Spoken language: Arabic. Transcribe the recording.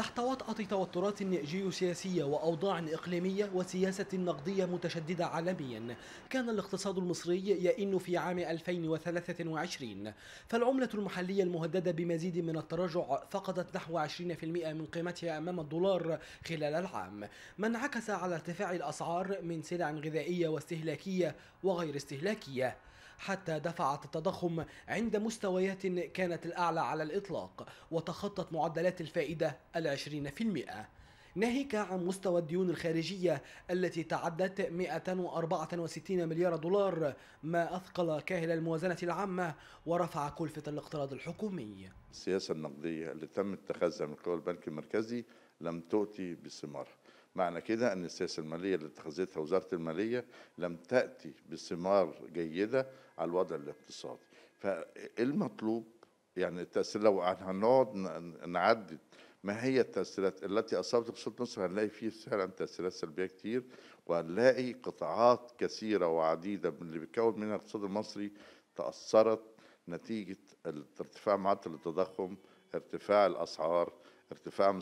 تحت وطأة توترات جيوسياسية وأوضاع إقليمية وسياسة نقدية متشددة عالميا كان الاقتصاد المصري يئن في عام 2023 فالعملة المحلية المهددة بمزيد من التراجع فقدت نحو 20% من قيمتها أمام الدولار خلال العام ما انعكس على ارتفاع الأسعار من سلع غذائية واستهلاكية وغير استهلاكية حتى دفعت التضخم عند مستويات كانت الأعلى على الإطلاق وتخطت معدلات الفائدة العشرين في المئة ناهيك عن مستوى الديون الخارجية التي تعدت 164 مليار دولار ما أثقل كاهل الموازنة العامة ورفع كلفة الاقتراض الحكومي السياسة النقدية التي تم اتخاذها من قبل البنك المركزي لم تؤتي بثمارها معنى كده أن السياسة المالية اللي اتخذتها وزارة المالية لم تأتي بثمار جيدة على الوضع الاقتصادي فالمطلوب يعني التأثير لو هنقعد نعدد ما هي التأثيرات التي أصابت اقتصاد مصر هنلاقي فيه فعلا تأثيرات سلبية كتير وهنلاقي قطاعات كثيرة وعديدة من اللي بيتكون منها الاقتصاد المصري تأثرت نتيجة ارتفاع معدل التضخم ارتفاع الأسعار ارتفاع